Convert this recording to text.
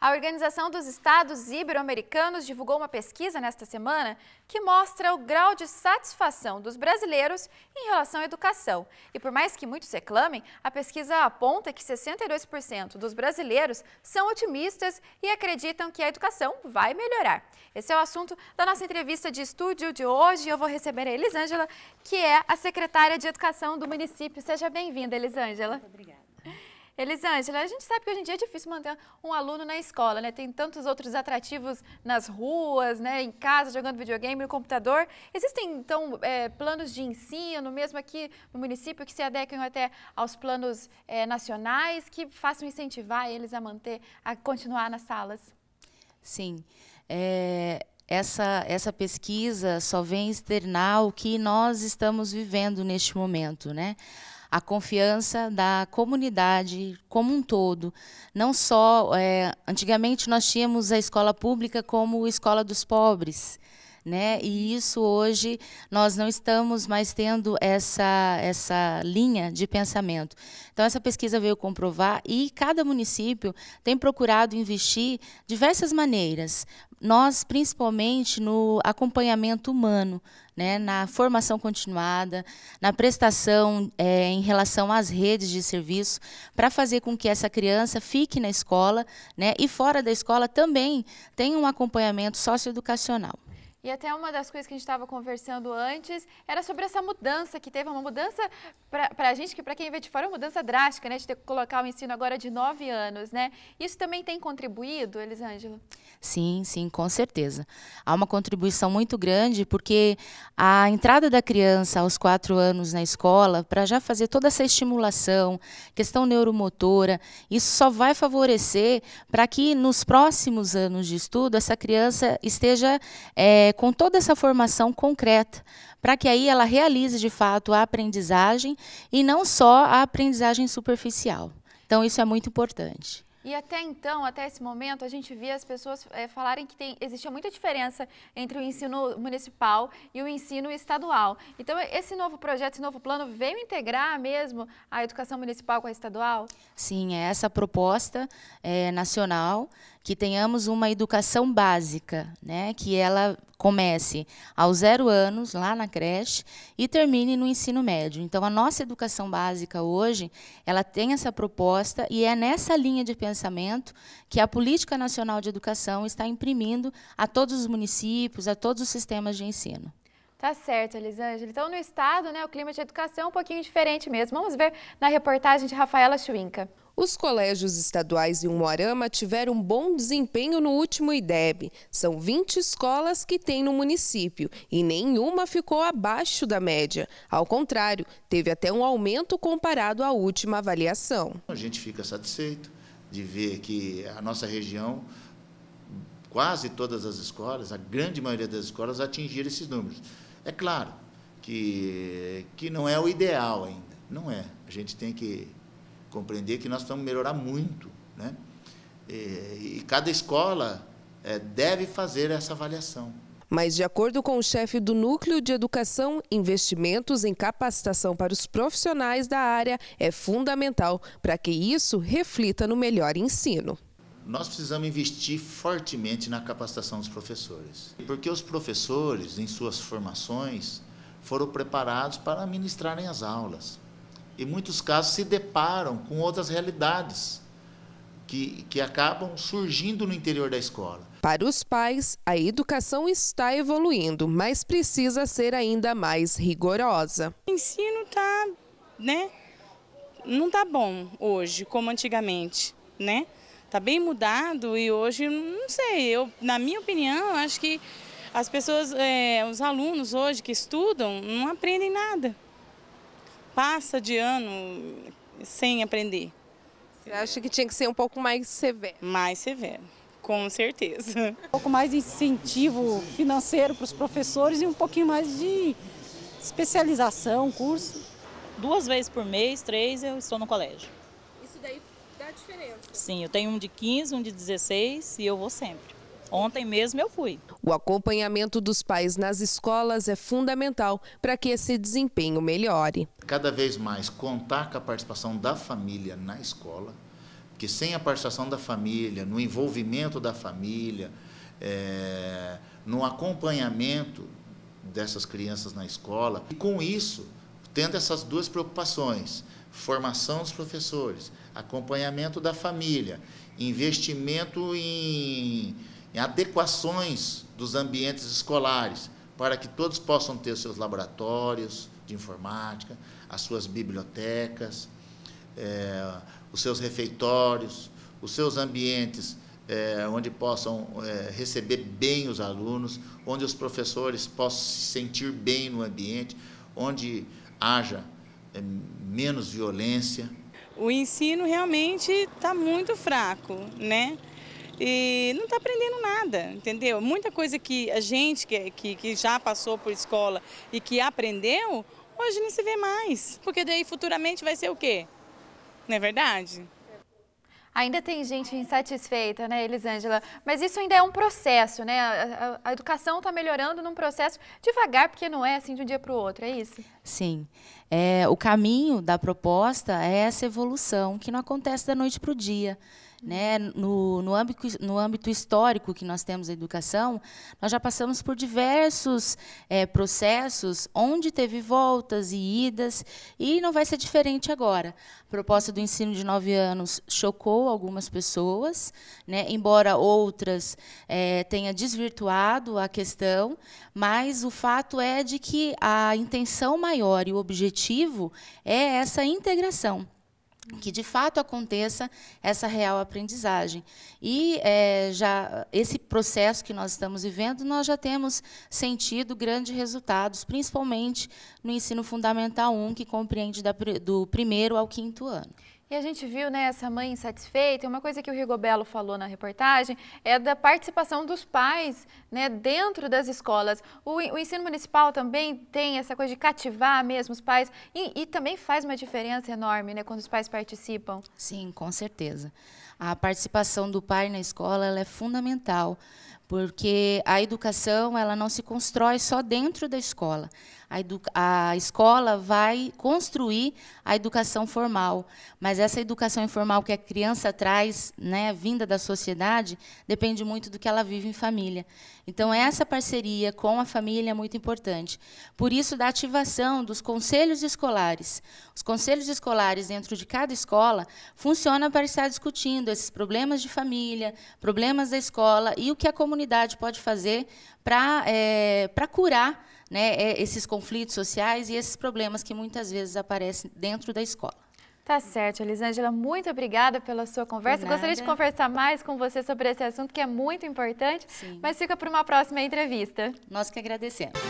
A Organização dos Estados Ibero-Americanos divulgou uma pesquisa nesta semana que mostra o grau de satisfação dos brasileiros em relação à educação. E por mais que muitos reclamem, a pesquisa aponta que 62% dos brasileiros são otimistas e acreditam que a educação vai melhorar. Esse é o assunto da nossa entrevista de estúdio de hoje. Eu vou receber a Elisângela, que é a secretária de Educação do município. Seja bem-vinda, Elisângela. Muito obrigada. Elisângela, a gente sabe que hoje em dia é difícil manter um aluno na escola, né? Tem tantos outros atrativos nas ruas, né? Em casa, jogando videogame, no computador. Existem, então, é, planos de ensino, mesmo aqui no município, que se adequem até aos planos é, nacionais, que façam incentivar eles a manter, a continuar nas salas? Sim. É, essa, essa pesquisa só vem externar o que nós estamos vivendo neste momento, né? a confiança da comunidade como um todo. Não só, é, antigamente nós tínhamos a escola pública como escola dos pobres né? E isso hoje nós não estamos mais tendo essa essa linha de pensamento. Então essa pesquisa veio comprovar e cada município tem procurado investir diversas maneiras. Nós principalmente no acompanhamento humano, né, na formação continuada, na prestação é, em relação às redes de serviço, para fazer com que essa criança fique na escola né, e fora da escola também tenha um acompanhamento socioeducacional. E até uma das coisas que a gente estava conversando antes era sobre essa mudança que teve, uma mudança para a gente, que para quem vê de fora é uma mudança drástica, né? De ter que colocar o ensino agora de nove anos, né? Isso também tem contribuído, Elisângela? Sim, sim, com certeza. Há uma contribuição muito grande, porque a entrada da criança aos quatro anos na escola, para já fazer toda essa estimulação, questão neuromotora, isso só vai favorecer para que nos próximos anos de estudo essa criança esteja. É, é, com toda essa formação concreta, para que aí ela realize de fato a aprendizagem e não só a aprendizagem superficial. Então, isso é muito importante. E até então, até esse momento, a gente via as pessoas é, falarem que tem, existia muita diferença entre o ensino municipal e o ensino estadual. Então, esse novo projeto, esse novo plano, veio integrar mesmo a educação municipal com a estadual? Sim, é essa proposta é, nacional que tenhamos uma educação básica, né, que ela comece aos zero anos, lá na creche, e termine no ensino médio. Então, a nossa educação básica hoje, ela tem essa proposta, e é nessa linha de pensamento que a Política Nacional de Educação está imprimindo a todos os municípios, a todos os sistemas de ensino. Tá certo, Elisângela. Então, no estado, né, o clima de educação é um pouquinho diferente mesmo. Vamos ver na reportagem de Rafaela Chuinca. Os colégios estaduais de Umuarama tiveram bom desempenho no último IDEB. São 20 escolas que tem no município e nenhuma ficou abaixo da média. Ao contrário, teve até um aumento comparado à última avaliação. A gente fica satisfeito de ver que a nossa região, quase todas as escolas, a grande maioria das escolas atingiram esses números. É claro que, que não é o ideal ainda, não é. A gente tem que compreender que nós estamos melhorar muito. Né? E, e cada escola é, deve fazer essa avaliação. Mas, de acordo com o chefe do Núcleo de Educação, investimentos em capacitação para os profissionais da área é fundamental para que isso reflita no melhor ensino. Nós precisamos investir fortemente na capacitação dos professores, porque os professores, em suas formações, foram preparados para ministrarem as aulas em muitos casos, se deparam com outras realidades que, que acabam surgindo no interior da escola. Para os pais, a educação está evoluindo, mas precisa ser ainda mais rigorosa. O ensino tá, né? Não tá bom hoje, como antigamente, né? Tá bem mudado e hoje, não sei, eu, na minha opinião, acho que as pessoas, é, os alunos hoje que estudam, não aprendem nada passa de ano sem aprender. Você acha que tinha que ser um pouco mais severo? Mais severo, com certeza. Um pouco mais de incentivo financeiro para os professores e um pouquinho mais de especialização, curso. Duas vezes por mês, três, eu estou no colégio. Isso daí dá diferença? Sim, eu tenho um de 15, um de 16 e eu vou sempre. Ontem mesmo eu fui. O acompanhamento dos pais nas escolas é fundamental para que esse desempenho melhore. Cada vez mais contar com a participação da família na escola, que sem a participação da família, no envolvimento da família, é, no acompanhamento dessas crianças na escola, e com isso, tendo essas duas preocupações, formação dos professores, acompanhamento da família, investimento em em adequações dos ambientes escolares, para que todos possam ter seus laboratórios de informática, as suas bibliotecas, é, os seus refeitórios, os seus ambientes é, onde possam é, receber bem os alunos, onde os professores possam se sentir bem no ambiente, onde haja é, menos violência. O ensino realmente está muito fraco, né? e não está aprendendo nada, entendeu? Muita coisa que a gente que, que, que já passou por escola e que aprendeu, hoje não se vê mais. Porque daí futuramente vai ser o quê? Não é verdade? Ainda tem gente insatisfeita, né, Elisângela? Mas isso ainda é um processo, né? A, a, a educação está melhorando num processo devagar, porque não é assim de um dia para o outro, é isso? Sim. É, o caminho da proposta é essa evolução, que não acontece da noite para o dia. Né? No, no, âmbito, no âmbito histórico que nós temos a educação, nós já passamos por diversos é, processos onde teve voltas e idas, e não vai ser diferente agora. A proposta do ensino de nove anos chocou algumas pessoas, né? embora outras é, tenha desvirtuado a questão, mas o fato é de que a intenção maior e o objetivo é essa integração que de fato aconteça essa real aprendizagem e é, já esse processo que nós estamos vivendo nós já temos sentido grandes resultados principalmente no ensino fundamental 1 que compreende da, do primeiro ao quinto ano e a gente viu né, essa mãe insatisfeita, uma coisa que o Rigobello falou na reportagem é da participação dos pais né, dentro das escolas. O, o ensino municipal também tem essa coisa de cativar mesmo os pais e, e também faz uma diferença enorme né, quando os pais participam. Sim, com certeza a participação do pai na escola é fundamental, porque a educação ela não se constrói só dentro da escola. A, a, escola vai construir a educação formal, mas essa educação informal que a criança traz, né, vinda da sociedade, depende muito do que ela vive em família. Então essa parceria com a família é muito importante. Por isso da ativação dos conselhos escolares. Os conselhos escolares dentro de cada escola funciona para estar discutindo esses problemas de família, problemas da escola e o que a comunidade pode fazer para é, eh, curar né, eh, esses conflitos sociais e esses problemas que muitas vezes aparecem dentro da escola. Tá certo, Elisângela, muito obrigada pela sua conversa. Gostaria de conversar mais com você sobre esse assunto que é muito importante, Sim. mas fica para uma próxima entrevista. Nós que agradecemos.